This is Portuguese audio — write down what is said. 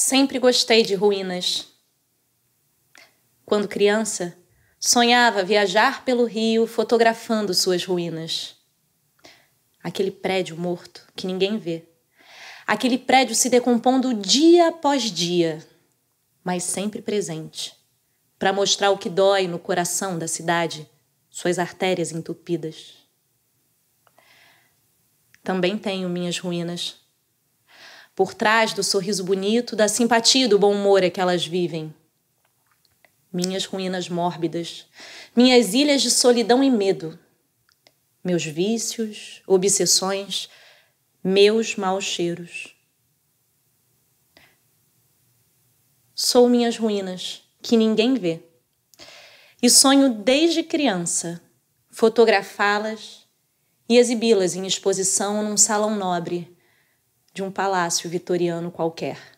Sempre gostei de ruínas. Quando criança, sonhava viajar pelo rio fotografando suas ruínas. Aquele prédio morto que ninguém vê. Aquele prédio se decompondo dia após dia, mas sempre presente, para mostrar o que dói no coração da cidade, suas artérias entupidas. Também tenho minhas ruínas por trás do sorriso bonito, da simpatia e do bom humor é que elas vivem. Minhas ruínas mórbidas, minhas ilhas de solidão e medo, meus vícios, obsessões, meus maus cheiros. Sou minhas ruínas, que ninguém vê. E sonho desde criança fotografá-las e exibi-las em exposição num salão nobre de um palácio vitoriano qualquer.